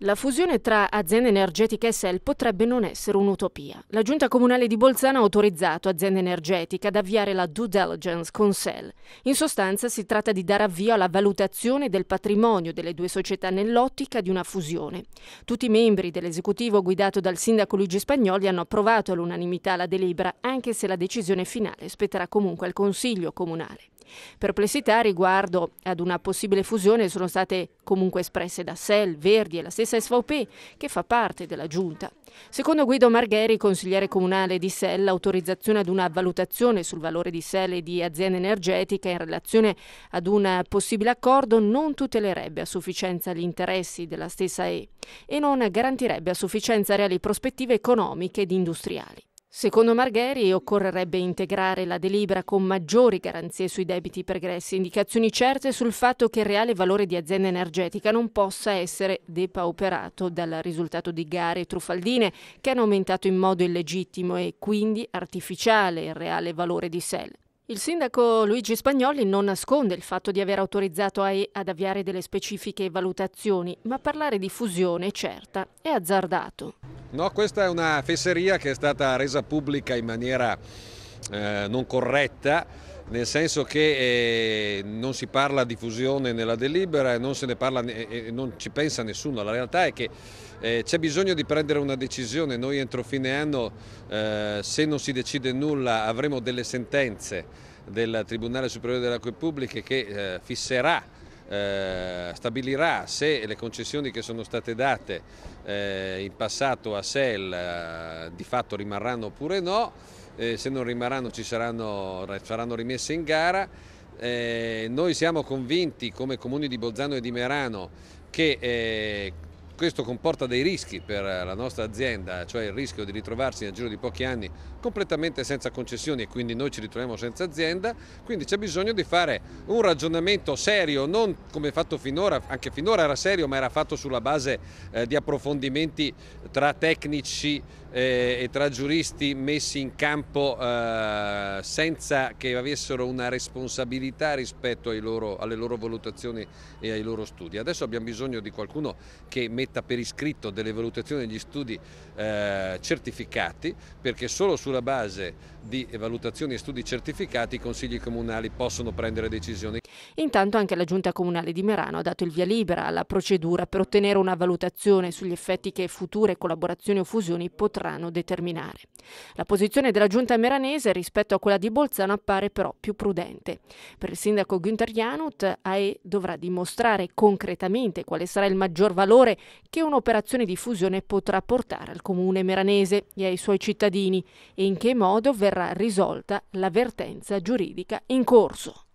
La fusione tra azienda energetica e SEL potrebbe non essere un'utopia. La Giunta Comunale di Bolzano ha autorizzato azienda energetica ad avviare la due diligence con SEL. In sostanza si tratta di dare avvio alla valutazione del patrimonio delle due società nell'ottica di una fusione. Tutti i membri dell'esecutivo guidato dal sindaco Luigi Spagnoli hanno approvato all'unanimità la delibera, anche se la decisione finale spetterà comunque al Consiglio Comunale. Perplessità riguardo ad una possibile fusione sono state comunque espresse da SEL, Verdi e la stessa SVP, che fa parte della giunta. Secondo Guido Margheri, consigliere comunale di SEL, l'autorizzazione ad una valutazione sul valore di SEL e di aziende energetiche in relazione ad un possibile accordo non tutelerebbe a sufficienza gli interessi della stessa E e non garantirebbe a sufficienza reali prospettive economiche ed industriali. Secondo Margheri occorrerebbe integrare la delibera con maggiori garanzie sui debiti pregressi, indicazioni certe sul fatto che il reale valore di azienda energetica non possa essere depauperato dal risultato di gare truffaldine che hanno aumentato in modo illegittimo e quindi artificiale il reale valore di SEL. Il sindaco Luigi Spagnoli non nasconde il fatto di aver autorizzato AE ad avviare delle specifiche valutazioni, ma parlare di fusione certa è azzardato. No, questa è una fesseria che è stata resa pubblica in maniera eh, non corretta, nel senso che eh, non si parla di fusione nella delibera e non, eh, non, ci pensa nessuno. La realtà è che eh, c'è bisogno di prendere una decisione. Noi entro fine anno, eh, se non si decide nulla, avremo delle sentenze del Tribunale Superiore delle Acque Pubbliche che eh, fisserà eh, stabilirà se le concessioni che sono state date eh, in passato a SEL eh, di fatto rimarranno oppure no, se non rimarranno ci saranno, saranno rimesse in gara. noi siamo convinti come comuni di Bolzano e di Merano che questo comporta dei rischi per la nostra azienda, cioè il rischio di ritrovarsi nel giro di pochi anni completamente senza concessioni e quindi noi ci ritroviamo senza azienda, quindi c'è bisogno di fare un ragionamento serio, non come fatto finora, anche finora era serio ma era fatto sulla base eh, di approfondimenti tra tecnici eh, e tra giuristi messi in campo eh, senza che avessero una responsabilità rispetto loro, alle loro valutazioni e ai loro studi. Adesso abbiamo bisogno di qualcuno che metta per iscritto delle valutazioni e degli studi eh, certificati perché solo sulla base di valutazioni e studi certificati i consigli comunali possono prendere decisioni. Intanto anche la Giunta Comunale di Merano ha dato il via libera alla procedura per ottenere una valutazione sugli effetti che future collaborazioni o fusioni potranno determinare. La posizione della Giunta meranese rispetto a quella di Bolzano appare però più prudente. Per il sindaco Günther Janut, AE dovrà dimostrare concretamente quale sarà il maggior valore che un'operazione di fusione potrà portare al comune meranese e ai suoi cittadini e in che modo verrà risolta l'avvertenza giuridica in corso.